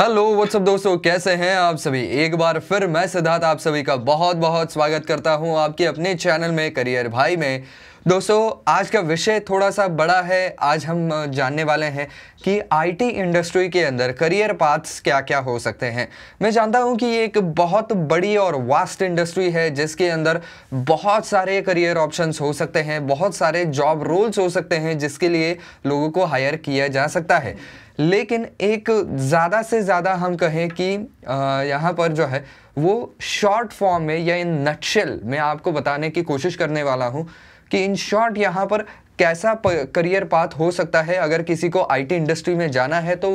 hello what's up दोस्तों कैसे हैं आप सभी एक बार फिर मैं सिद्धार्थ आप सभी का बहुत बहुत स्वागत करता हूं आपके अपने चैनल में करियर भाई में दोस्तों आज का विषय थोड़ा सा बड़ा है आज हम जानने वाले हैं कि आईटी इंडस्ट्री के अंदर करियर पाथ्स क्या क्या हो सकते हैं मैं जानता हूं कि ये एक बहुत बड़ी और वास्ट इंडस्ट्री है जिसके अंदर बहुत सारे करियर ऑप्शंस हो सकते हैं बहुत सारे जॉब रोल्स हो सकते हैं जिसके लिए लोगों को हायर किया जा सकता है लेकिन एक ज़्यादा से ज़्यादा हम कहें कि यहाँ पर जो है वो शॉर्ट फॉर्म में या इन नक्शल में आपको बताने की कोशिश करने वाला हूँ कि इन शॉर्ट यहाँ पर कैसा करियर पाथ हो सकता है अगर किसी को आईटी इंडस्ट्री में जाना है तो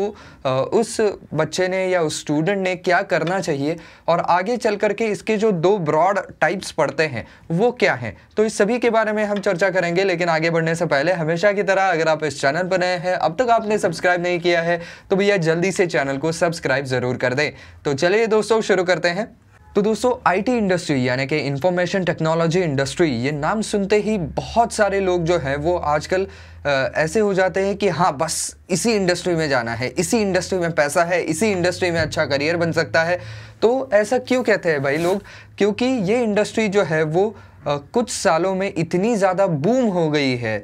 उस बच्चे ने या उस स्टूडेंट ने क्या करना चाहिए और आगे चल करके इसके जो दो ब्रॉड टाइप्स पढ़ते हैं वो क्या हैं तो इस सभी के बारे में हम चर्चा करेंगे लेकिन आगे बढ़ने से पहले हमेशा की तरह अगर आप इस चैनल पर नए हैं अब तक आपने सब्सक्राइब नहीं किया है तो भैया जल्दी से चैनल को सब्सक्राइब ज़रूर कर दें तो चलिए दोस्तों शुरू करते हैं तो दोस्तों आईटी इंडस्ट्री यानी कि इंफॉर्मेशन टेक्नोलॉजी इंडस्ट्री ये नाम सुनते ही बहुत सारे लोग जो है वो आजकल ऐसे हो जाते हैं कि हाँ बस इसी इंडस्ट्री में जाना है इसी इंडस्ट्री में पैसा है इसी इंडस्ट्री में अच्छा करियर बन सकता है तो ऐसा क्यों कहते हैं भाई लोग क्योंकि ये इंडस्ट्री जो है वो कुछ सालों में इतनी ज़्यादा बूम हो गई है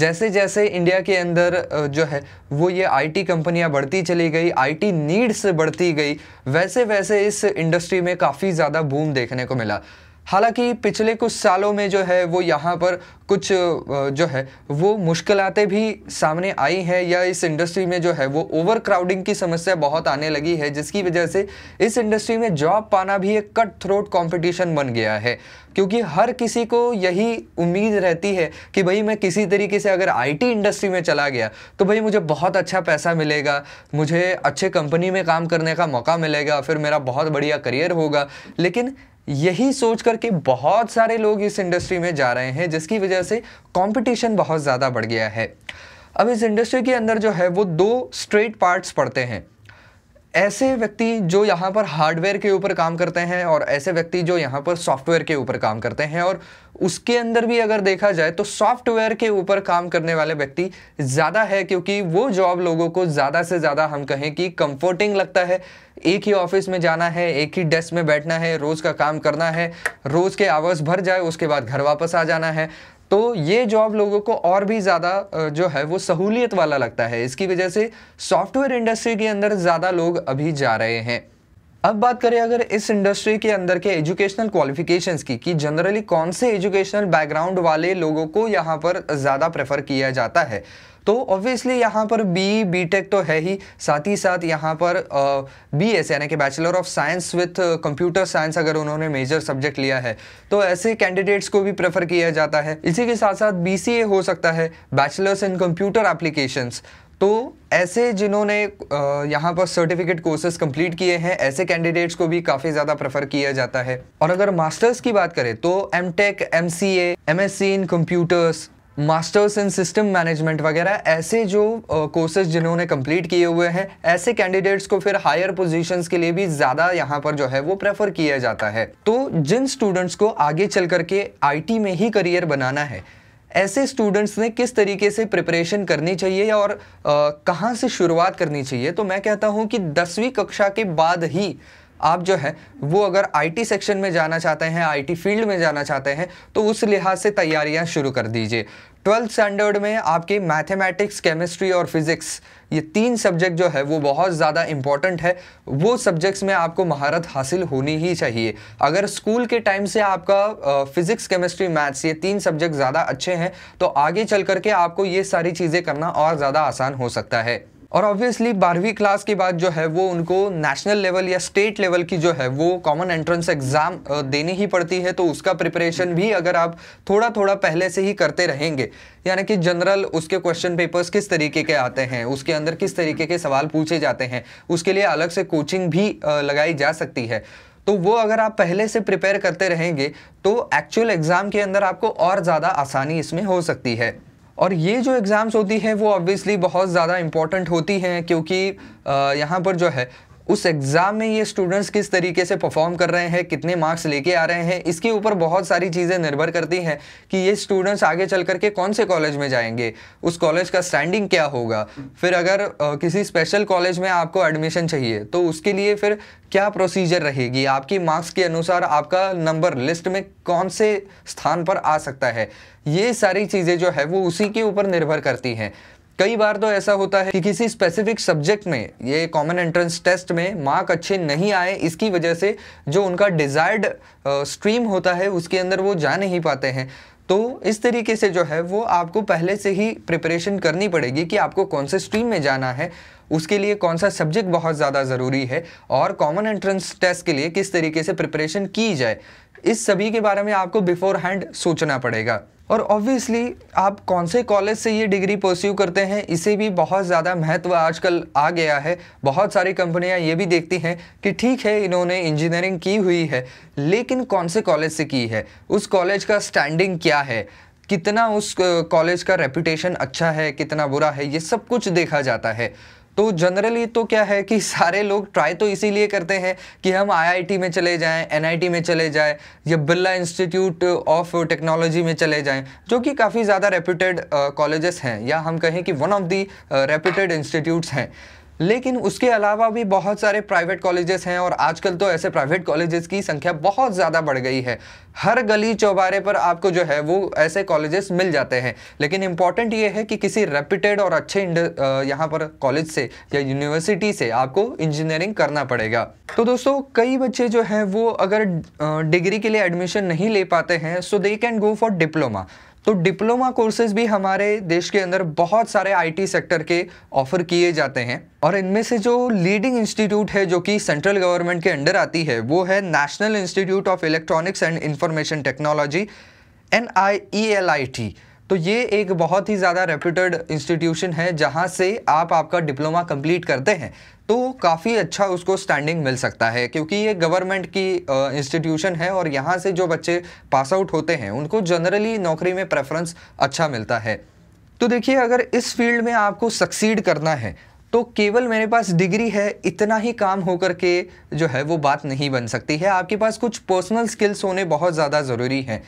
जैसे जैसे इंडिया के अंदर जो है वो ये आईटी कंपनियां बढ़ती चली गई आईटी नीड्स बढ़ती गई वैसे वैसे इस इंडस्ट्री में काफ़ी ज़्यादा बूम देखने को मिला हालांकि पिछले कुछ सालों में जो है वो यहाँ पर कुछ जो है वो मुश्किलें भी सामने आई हैं या इस इंडस्ट्री में जो है वो ओवरक्राउडिंग की समस्या बहुत आने लगी है जिसकी वजह से इस इंडस्ट्री में जॉब पाना भी एक कट थ्रोट कॉम्पिटिशन बन गया है क्योंकि हर किसी को यही उम्मीद रहती है कि भाई मैं किसी तरीके से अगर आईटी इंडस्ट्री में चला गया तो भाई मुझे बहुत अच्छा पैसा मिलेगा मुझे अच्छे कंपनी में काम करने का मौका मिलेगा फिर मेरा बहुत बढ़िया करियर होगा लेकिन यही सोच करके बहुत सारे लोग इस इंडस्ट्री में जा रहे हैं जिसकी वजह से कंपटीशन बहुत ज़्यादा बढ़ गया है अब इस इंडस्ट्री के अंदर जो है वो दो स्ट्रेट पार्ट्स पड़ते हैं ऐसे व्यक्ति जो यहाँ पर हार्डवेयर के ऊपर काम करते हैं और ऐसे व्यक्ति जो यहाँ पर सॉफ्टवेयर के ऊपर काम करते हैं और उसके अंदर भी अगर देखा जाए तो सॉफ्टवेयर के ऊपर काम करने वाले व्यक्ति ज़्यादा है क्योंकि वो जॉब लोगों को ज़्यादा से ज़्यादा हम कहें कि कंफर्टिंग लगता है एक ही ऑफिस में जाना है एक ही डेस्क में बैठना है रोज़ का काम करना है रोज़ के आवर्स भर जाए उसके बाद घर वापस आ जाना है तो ये जॉब लोगों को और भी ज़्यादा जो है वो सहूलियत वाला लगता है इसकी वजह से सॉफ्टवेयर इंडस्ट्री के अंदर ज़्यादा लोग अभी जा रहे हैं अब बात करें अगर इस इंडस्ट्री के अंदर के एजुकेशनल क्वालिफिकेशंस की कि जनरली कौन से एजुकेशनल बैकग्राउंड वाले लोगों को यहाँ पर ज़्यादा प्रेफर किया जाता है तो ऑब्वियसली यहाँ पर बी बी टेक तो है ही साथ ही साथ यहाँ पर बी एस यानी कि bachelor of science with computer science अगर उन्होंने मेजर सब्जेक्ट लिया है तो ऐसे कैंडिडेट्स को भी प्रेफर किया जाता है इसी के साथ साथ बी सी ए हो सकता है बैचलर्स इन कंप्यूटर एप्लीकेशंस तो ऐसे जिन्होंने यहाँ पर सर्टिफिकेट कोर्सेज कंप्लीट किए हैं ऐसे कैंडिडेट्स को भी काफ़ी ज़्यादा प्रेफर किया जाता है और अगर मास्टर्स की बात करें तो M tech M C M S C in computers masters in system management वगैरह ऐसे जो कोर्सेज जिन्होंने कंप्लीट किए हुए हैं ऐसे कैंडिडेट्स को फिर हायर पोजीशंस के लिए भी ज़्यादा यहाँ पर जो है वो प्रेफर किया जाता है तो जिन स्टूडेंट्स को आगे चल करके आई में ही करियर बनाना है ऐसे स्टूडेंट्स ने किस तरीके से प्रिपरेशन करनी चाहिए और कहाँ से शुरुआत करनी चाहिए तो मैं कहता हूँ कि दसवीं कक्षा के बाद ही आप जो है वो अगर आईटी सेक्शन में जाना चाहते हैं आईटी फील्ड में जाना चाहते हैं तो उस लिहाज से तैयारियां शुरू कर दीजिए ट्वेल्थ स्टैंडर्ड में आपके मैथमेटिक्स केमिस्ट्री और फिज़िक्स ये तीन सब्जेक्ट जो है वो बहुत ज़्यादा इम्पॉर्टेंट है वो सब्जेक्ट्स में आपको महारत हासिल होनी ही चाहिए अगर स्कूल के टाइम से आपका फिज़िक्स केमिस्ट्री मैथ्स ये तीन सब्जेक्ट ज़्यादा अच्छे हैं तो आगे चल करके आपको ये सारी चीज़ें करना और ज़्यादा आसान हो सकता है और ऑब्वियसली बारहवीं क्लास के बाद जो है वो उनको नेशनल लेवल या स्टेट लेवल की जो है वो कॉमन एंट्रेंस एग्ज़ाम देनी ही पड़ती है तो उसका प्रिपरेशन भी अगर आप थोड़ा थोड़ा पहले से ही करते रहेंगे यानी कि जनरल उसके क्वेश्चन पेपर्स किस तरीके के आते हैं उसके अंदर किस तरीके के सवाल पूछे जाते हैं उसके लिए अलग से कोचिंग भी लगाई जा सकती है तो वो अगर आप पहले से प्रिपेयर करते रहेंगे तो एक्चुअल एग्ज़ाम के अंदर आपको और ज़्यादा आसानी इसमें हो सकती है और ये जो एग्ज़ाम्स होती हैं वो ऑब्वियसली बहुत ज़्यादा इम्पॉर्टेंट होती हैं क्योंकि यहाँ पर जो है उस एग्ज़ाम में ये स्टूडेंट्स किस तरीके से परफॉर्म कर रहे हैं कितने मार्क्स लेके आ रहे हैं इसके ऊपर बहुत सारी चीज़ें निर्भर करती हैं कि ये स्टूडेंट्स आगे चल करके कौन से कॉलेज में जाएंगे उस कॉलेज का स्टैंडिंग क्या होगा फिर अगर किसी स्पेशल कॉलेज में आपको एडमिशन चाहिए तो उसके लिए फिर क्या प्रोसीजर रहेगी आपकी मार्क्स के अनुसार आपका नंबर लिस्ट में कौन से स्थान पर आ सकता है ये सारी चीज़ें जो है वो उसी के ऊपर निर्भर करती हैं कई बार तो ऐसा होता है कि किसी स्पेसिफिक सब्जेक्ट में ये कॉमन एंट्रेंस टेस्ट में मार्क अच्छे नहीं आए इसकी वजह से जो उनका डिज़ायर्ड स्ट्रीम होता है उसके अंदर वो जा नहीं पाते हैं तो इस तरीके से जो है वो आपको पहले से ही प्रिपरेशन करनी पड़ेगी कि आपको कौन से स्ट्रीम में जाना है उसके लिए कौन सा सब्जेक्ट बहुत ज़्यादा ज़रूरी है और कॉमन एंट्रेंस टेस्ट के लिए किस तरीके से प्रिपरेशन की जाए इस सभी के बारे में आपको बिफोर हैंड सोचना पड़ेगा और ऑब्वियसली आप कौन से कॉलेज से ये डिग्री परस्यू करते हैं इसे भी बहुत ज़्यादा महत्व आजकल आ गया है बहुत सारी कंपनियां ये भी देखती हैं कि ठीक है इन्होंने इंजीनियरिंग की हुई है लेकिन कौन से कॉलेज से की है उस कॉलेज का स्टैंडिंग क्या है कितना उस कॉलेज का रेपुटेशन अच्छा है कितना बुरा है ये सब कुछ देखा जाता है तो जनरली तो क्या है कि सारे लोग ट्राई तो इसीलिए करते हैं कि हम आईआईटी में चले जाएं एनआईटी में चले जाएं या बिरला इंस्टीट्यूट ऑफ टेक्नोलॉजी में चले जाएं जो कि काफ़ी ज़्यादा रेप्यूटेड कॉलेजेस हैं या हम कहें कि one of the reputed institutes हैं लेकिन उसके अलावा भी बहुत सारे प्राइवेट कॉलेजेस हैं और आजकल तो ऐसे प्राइवेट कॉलेजेस की संख्या बहुत ज़्यादा बढ़ गई है हर गली चौबारे पर आपको जो है वो ऐसे कॉलेजेस मिल जाते हैं लेकिन इम्पॉर्टेंट ये है कि किसी रेप्यूटेड और अच्छे यहाँ पर कॉलेज से या यूनिवर्सिटी से आपको इंजीनियरिंग करना पड़ेगा तो दोस्तों कई बच्चे जो हैं वो अगर डिग्री के लिए एडमिशन नहीं ले पाते हैं so they can go for diploma तो डिप्लोमा कोर्सेज भी हमारे देश के अंदर बहुत सारे आईटी सेक्टर के ऑफर किए जाते हैं और इनमें से जो लीडिंग इंस्टीट्यूट है जो कि सेंट्रल गवर्नमेंट के अंडर आती है वो है national institute of electronics and information technology N I E L I T तो ये एक बहुत ही ज़्यादा रेप्यूटेड इंस्टीट्यूशन है जहाँ से आप आपका डिप्लोमा कंप्लीट करते हैं तो काफ़ी अच्छा उसको स्टैंडिंग मिल सकता है क्योंकि ये गवर्नमेंट की इंस्टीट्यूशन है और यहाँ से जो बच्चे पास आउट होते हैं उनको जनरली नौकरी में प्रेफरेंस अच्छा मिलता है तो देखिए अगर इस फील्ड में आपको सक्सीड करना है तो केवल मेरे पास डिग्री है इतना ही काम हो के जो है वो बात नहीं बन सकती है आपके पास कुछ पर्सनल स्किल्स होने बहुत ज़्यादा ज़रूरी हैं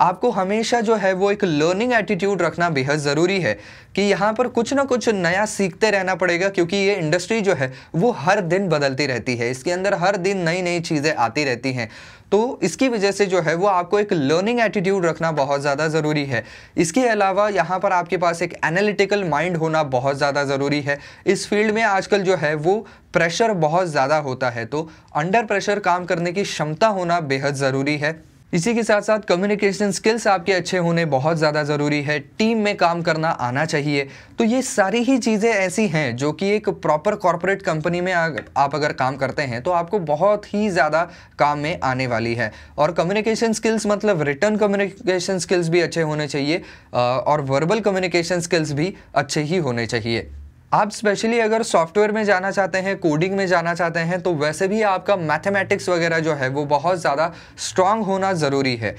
आपको हमेशा जो है वो एक लर्निंग एटीट्यूड रखना बेहद ज़रूरी है कि यहाँ पर कुछ ना कुछ नया सीखते रहना पड़ेगा क्योंकि ये इंडस्ट्री जो है वो हर दिन बदलती रहती है इसके अंदर हर दिन नई नई चीज़ें आती रहती हैं तो इसकी वजह से जो है वो आपको एक लर्निंग एटीट्यूड रखना बहुत ज़्यादा ज़रूरी है इसके अलावा यहाँ पर आपके पास एक एनालिटिकल माइंड होना बहुत ज़्यादा ज़रूरी है इस फील्ड में आजकल जो है वो प्रेशर बहुत ज़्यादा होता है तो अंडर प्रेशर काम करने की क्षमता होना बेहद ज़रूरी है इसी के साथ साथ कम्युनिकेशन स्किल्स आपके अच्छे होने बहुत ज़्यादा ज़रूरी है टीम में काम करना आना चाहिए तो ये सारी ही चीज़ें ऐसी हैं जो कि एक प्रॉपर कॉरपोरेट कंपनी में आप अगर काम करते हैं तो आपको बहुत ही ज़्यादा काम में आने वाली है और कम्युनिकेशन स्किल्स मतलब रिटर्न कम्युनिकेशन स्किल्स भी अच्छे होने चाहिए और वर्बल कम्युनिकेशन स्किल्स भी अच्छे ही होने चाहिए आप स्पेशली अगर सॉफ्टवेयर में जाना चाहते हैं कोडिंग में जाना चाहते हैं तो वैसे भी आपका मैथमेटिक्स वगैरह जो है वो बहुत ज़्यादा स्ट्रांग होना ज़रूरी है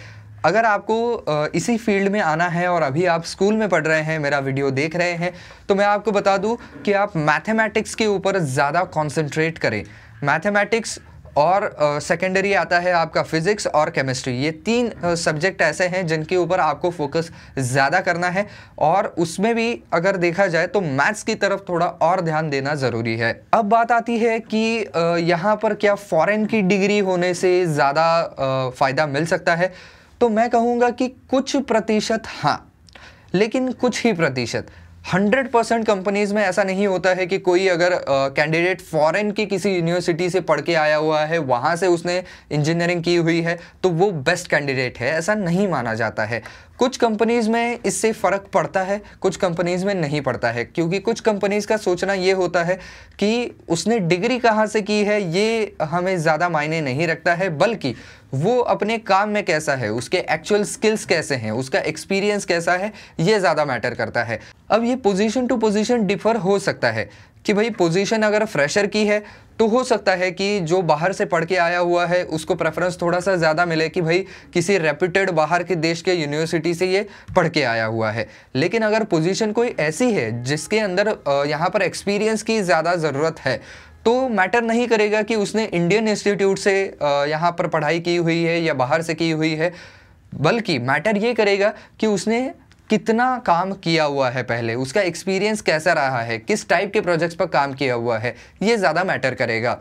अगर आपको इसी फील्ड में आना है और अभी आप स्कूल में पढ़ रहे हैं मेरा वीडियो देख रहे हैं तो मैं आपको बता दूं कि आप मैथमेटिक्स के ऊपर ज़्यादा कॉन्सेंट्रेट करें मैथमेटिक्स और सेकेंडरी uh, आता है आपका फिज़िक्स और केमिस्ट्री ये तीन सब्जेक्ट uh, ऐसे हैं जिनके ऊपर आपको फोकस ज़्यादा करना है और उसमें भी अगर देखा जाए तो मैथ्स की तरफ थोड़ा और ध्यान देना ज़रूरी है अब बात आती है कि uh, यहाँ पर क्या फॉरेन की डिग्री होने से ज़्यादा फ़ायदा मिल सकता है तो मैं कहूँगा कि कुछ प्रतिशत हाँ लेकिन कुछ ही प्रतिशत हंड्रेड परसेंट कंपनीज में ऐसा नहीं होता है कि कोई अगर कैंडिडेट फॉरेन की किसी यूनिवर्सिटी से पढ़ के आया हुआ है वहाँ से उसने इंजीनियरिंग की हुई है तो वो बेस्ट कैंडिडेट है ऐसा नहीं माना जाता है कुछ कंपनीज़ में इससे फ़र्क पड़ता है कुछ कंपनीज़ में नहीं पड़ता है क्योंकि कुछ कंपनीज़ का सोचना ये होता है कि उसने डिग्री कहाँ से की है ये हमें ज़्यादा मायने नहीं रखता है बल्कि वो अपने काम में कैसा है उसके एक्चुअल स्किल्स कैसे हैं उसका एक्सपीरियंस कैसा है ये ज़्यादा मैटर करता है अब ये पोजीशन टू पोजीशन डिफर हो सकता है कि भाई पोजीशन अगर फ्रेशर की है तो हो सकता है कि जो बाहर से पढ़ के आया हुआ है उसको प्रेफरेंस थोड़ा सा ज़्यादा मिले कि भाई किसी रेप्यूटेड बाहर के देश के यूनिवर्सिटी से ये पढ़ के आया हुआ है लेकिन अगर पोजीशन कोई ऐसी है जिसके अंदर यहाँ पर एक्सपीरियंस की ज़्यादा ज़रूरत है तो मैटर नहीं करेगा कि उसने इंडियन इंस्टीट्यूट से यहाँ पर पढ़ाई की हुई है या बाहर से की हुई है बल्कि मैटर ये करेगा कि उसने कितना काम किया हुआ है पहले उसका एक्सपीरियंस कैसा रहा है किस टाइप के प्रोजेक्ट्स पर काम किया हुआ है ये ज़्यादा मैटर करेगा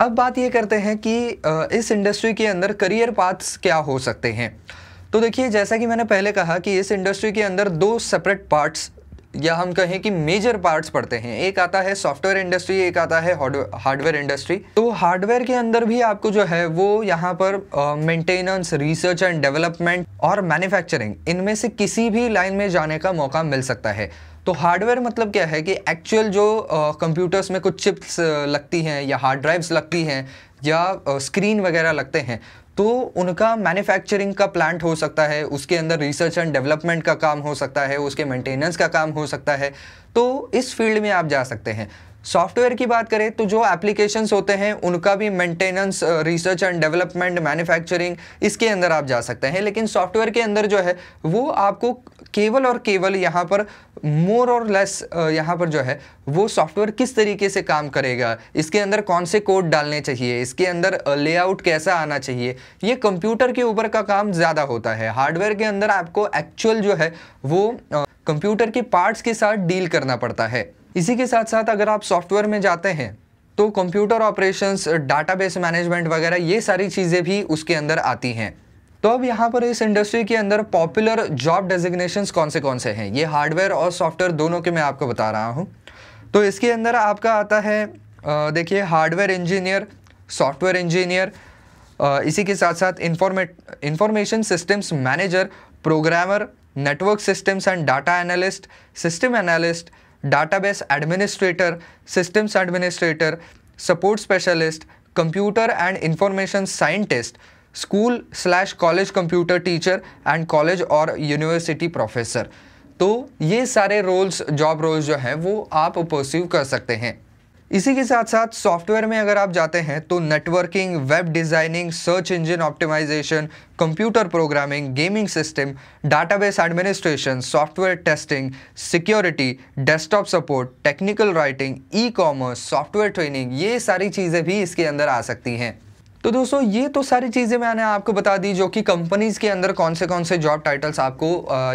अब बात ये करते हैं कि इस इंडस्ट्री के अंदर करियर पाथ्स क्या हो सकते हैं तो देखिए जैसा कि मैंने पहले कहा कि इस इंडस्ट्री के अंदर दो सेपरेट पार्ट्स या हम कहें कि मेजर पार्ट्स पड़ते हैं एक आता है सॉफ्टवेयर इंडस्ट्री एक आता है हार्डवेयर इंडस्ट्री तो हार्डवेयर के अंदर भी आपको जो है वो यहाँ पर मेंटेनेंस रिसर्च एंड डेवलपमेंट और मैन्युफैक्चरिंग इनमें से किसी भी लाइन में जाने का मौका मिल सकता है तो हार्डवेयर मतलब क्या है कि एक्चुअल जो कंप्यूटर्स में कुछ चिप्स लगती हैं या हार्ड ड्राइव्स लगती हैं या स्क्रीन वगैरह लगते हैं तो उनका मैन्युफैक्चरिंग का प्लांट हो सकता है उसके अंदर रिसर्च एंड डेवलपमेंट का काम हो सकता है उसके मेंटेनेंस का काम हो सकता है तो इस फील्ड में आप जा सकते हैं सॉफ्टवेयर की बात करें तो जो एप्लीकेशंस होते हैं उनका भी maintenance research and development manufacturing इसके अंदर आप जा सकते हैं लेकिन सॉफ्टवेयर के अंदर जो है वो आपको केवल और केवल यहाँ पर मोर और लेस यहाँ पर जो है वो सॉफ्टवेयर किस तरीके से काम करेगा इसके अंदर कौन से कोड डालने चाहिए इसके अंदर लेआउट कैसा आना चाहिए ये कंप्यूटर के ऊपर का काम ज़्यादा होता है हार्डवेयर के अंदर आपको एक्चुअल जो है वो कंप्यूटर के पार्ट्स के साथ डील करना पड़ता है इसी के साथ साथ अगर आप सॉफ्टवेयर में जाते हैं तो कंप्यूटर ऑपरेशंस डाटाबेस मैनेजमेंट वगैरह ये सारी चीज़ें भी उसके अंदर आती हैं तो अब यहाँ पर इस इंडस्ट्री के अंदर पॉपुलर जॉब डेजिग्नेशंस कौन से कौन से हैं ये हार्डवेयर और सॉफ्टवेयर दोनों के मैं आपको बता रहा हूँ तो इसके अंदर आपका आता है देखिए हार्डवेयर इंजीनियर सॉफ्टवेयर इंजीनियर इसी के साथ साथ इंफॉर्मे information systems manager programmer network systems and data analyst system analyst database administrator systems administrator support specialist computer and information scientist school slash college computer teacher and college और university professor तो ये सारे roles job roles जो हैं वो आप परस्यूव कर सकते हैं इसी के साथ साथ सॉफ्टवेयर में अगर आप जाते हैं तो networking web designing search engine optimisation computer programming gaming system database administration software testing security desktop support technical writing e commerce software training ये सारी चीज़ें भी इसके अंदर आ सकती हैं तो दोस्तों ये तो सारी चीज़ें मैंने आपको बता दी जो कि कंपनीज़ के अंदर कौन से कौन से जॉब टाइटल्स आपको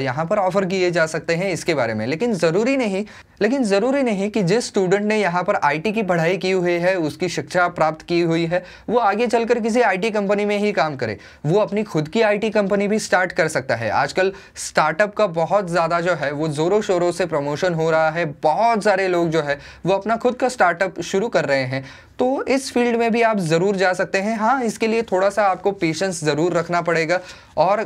यहाँ पर ऑफर किए जा सकते हैं इसके बारे में लेकिन ज़रूरी नहीं लेकिन ज़रूरी नहीं कि जिस स्टूडेंट ने यहाँ पर आईटी की पढ़ाई की हुई है उसकी शिक्षा प्राप्त की हुई है वो आगे चलकर किसी आईटी कंपनी में ही काम करे वो अपनी खुद की आईटी कंपनी भी स्टार्ट कर सकता है आजकल स्टार्टअप का बहुत ज़्यादा जो है वो ज़ोरों शोरों से प्रमोशन हो रहा है बहुत सारे लोग जो है वो अपना खुद का स्टार्टअप शुरू कर रहे हैं तो इस फील्ड में भी आप ज़रूर जा सकते हैं हाँ इसके लिए थोड़ा सा आपको पेशेंस ज़रूर रखना पड़ेगा और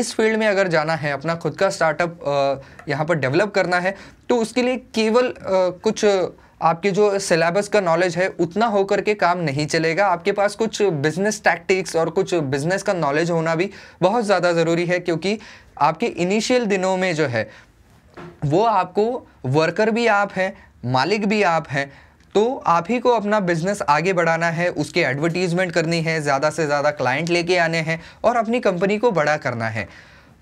इस फील्ड में अगर जाना है अपना खुद का स्टार्टअप यहाँ पर डेवलप करना है तो उसके लिए केवल कुछ आपके जो सिलेबस का नॉलेज है उतना होकर के काम नहीं चलेगा आपके पास कुछ बिजनेस टैक्टिक्स और कुछ बिजनेस का नॉलेज होना भी बहुत ज़्यादा ज़रूरी है क्योंकि आपके इनिशियल दिनों में जो है वो आपको वर्कर भी आप हैं मालिक भी आप हैं तो आप ही को अपना बिजनेस आगे बढ़ाना है उसके एडवर्टीजमेंट करनी है ज़्यादा से ज़्यादा क्लाइंट लेके आने हैं और अपनी कंपनी को बड़ा करना है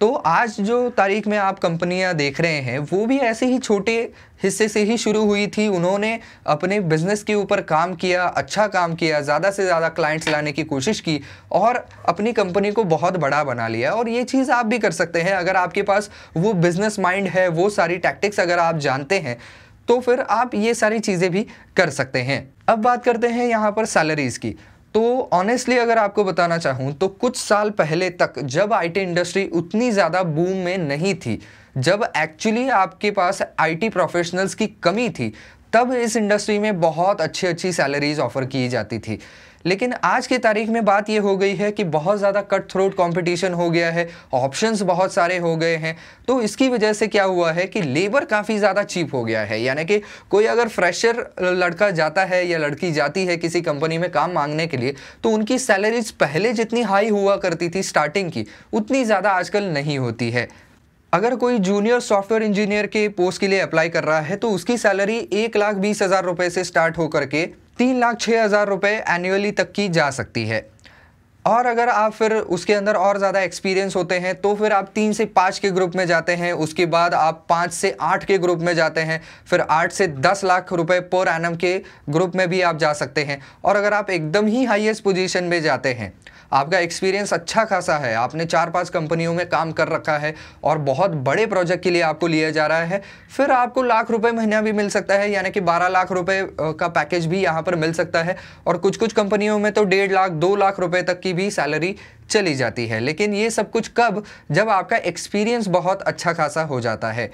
तो आज जो तारीख में आप कंपनियां देख रहे हैं वो भी ऐसे ही छोटे हिस्से से ही शुरू हुई थी उन्होंने अपने बिजनेस के ऊपर काम किया अच्छा काम किया ज़्यादा से ज़्यादा क्लाइंट्स लाने की कोशिश की और अपनी कंपनी को बहुत बड़ा बना लिया और ये चीज़ आप भी कर सकते हैं अगर आपके पास वो बिज़नेस माइंड है वो सारी टैक्टिक्स अगर आप जानते हैं तो फिर आप ये सारी चीज़ें भी कर सकते हैं अब बात करते हैं यहाँ पर सैलरीज़ की तो ऑनेस्टली अगर आपको बताना चाहूँ तो कुछ साल पहले तक जब आईटी इंडस्ट्री उतनी ज़्यादा बूम में नहीं थी जब एक्चुअली आपके पास आईटी प्रोफेशनल्स की कमी थी तब इस इंडस्ट्री में बहुत अच्छी अच्छी सैलरीज ऑफर की जाती थी लेकिन आज की तारीख में बात ये हो गई है कि बहुत ज़्यादा कट थ्रोट कॉम्पिटिशन हो गया है ऑप्शंस बहुत सारे हो गए हैं तो इसकी वजह से क्या हुआ है कि लेबर काफ़ी ज़्यादा चीप हो गया है यानी कि कोई अगर फ्रेशर लड़का जाता है या लड़की जाती है किसी कंपनी में काम मांगने के लिए तो उनकी सैलरीज पहले जितनी हाई हुआ करती थी स्टार्टिंग की उतनी ज़्यादा आजकल नहीं होती है अगर कोई जूनियर सॉफ्टवेयर इंजीनियर के पोस्ट के लिए अप्लाई कर रहा है तो उसकी सैलरी एक लाख बीस हज़ार रुपये से स्टार्ट होकर के तीन लाख छः हज़ार रुपये एनुअली तक की जा सकती है और अगर आप फिर उसके अंदर और ज़्यादा एक्सपीरियंस होते हैं तो फिर आप तीन से पाँच के ग्रुप में जाते हैं उसके बाद आप पाँच से आठ के ग्रुप में जाते हैं फिर आठ से दस लाख रुपए पर एनम के ग्रुप में भी आप जा सकते हैं और अगर आप एकदम ही हाईएस्ट पोजीशन में जाते हैं आपका एक्सपीरियंस अच्छा खासा है आपने चार पांच कंपनियों में काम कर रखा है और बहुत बड़े प्रोजेक्ट के लिए आपको लिया जा रहा है फिर आपको लाख रुपए महीना भी मिल सकता है यानी कि बारह लाख रुपए का पैकेज भी यहाँ पर मिल सकता है और कुछ कुछ कंपनियों में तो डेढ़ लाख दो लाख रुपये तक की भी सैलरी चली जाती है लेकिन ये सब कुछ कब जब आपका एक्सपीरियंस बहुत अच्छा खासा हो जाता है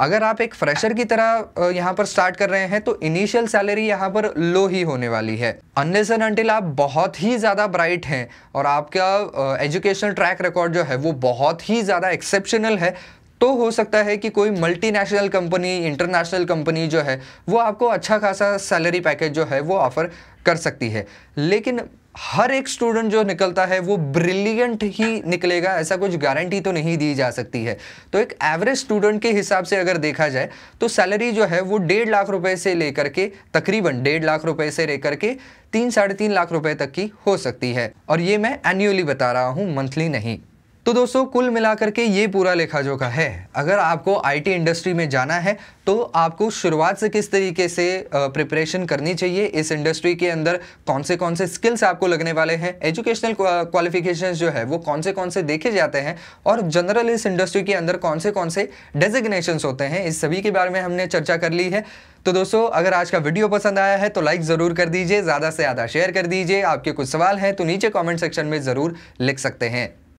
अगर आप एक फ्रेशर की तरह यहाँ पर स्टार्ट कर रहे हैं तो इनिशियल सैलरी यहाँ पर लो ही होने वाली है अनलेसन एंड अनटिल आप बहुत ही ज़्यादा ब्राइट हैं और आपका एजुकेशनल ट्रैक रिकॉर्ड जो है वो बहुत ही ज़्यादा एक्सेप्शनल है तो हो सकता है कि कोई मल्टीनेशनल कंपनी इंटरनेशनल कंपनी जो है वो आपको अच्छा खासा सैलरी पैकेज जो है वो ऑफ़र कर सकती है लेकिन हर एक स्टूडेंट जो निकलता है वो ब्रिलियंट ही निकलेगा ऐसा कुछ गारंटी तो नहीं दी जा सकती है तो एक एवरेज स्टूडेंट के हिसाब से अगर देखा जाए तो सैलरी जो है वो डेढ़ लाख रुपए से लेकर के तकरीबन डेढ़ लाख रुपए से लेकर के तीन साढ़े तीन लाख रुपए तक की हो सकती है और ये मैं एनुअली बता रहा हूँ मंथली नहीं तो दोस्तों कुल मिलाकर के ये पूरा लेखा जोखा है अगर आपको आईटी इंडस्ट्री में जाना है तो आपको शुरुआत से किस तरीके से प्रिपरेशन करनी चाहिए इस इंडस्ट्री के अंदर कौन से कौन से स्किल्स आपको लगने वाले हैं एजुकेशनल क्वालिफिकेशन जो है वो कौन से कौन से देखे जाते हैं और जनरल इस इंडस्ट्री के अंदर कौन से कौन से डेजिग्नेशन होते हैं इस सभी के बारे में हमने चर्चा कर ली है तो दोस्तों अगर आज का वीडियो पसंद आया है तो लाइक ज़रूर कर दीजिए ज़्यादा से ज़्यादा शेयर कर दीजिए आपके कुछ सवाल हैं तो नीचे कमेंट सेक्शन में ज़रूर लिख सकते हैं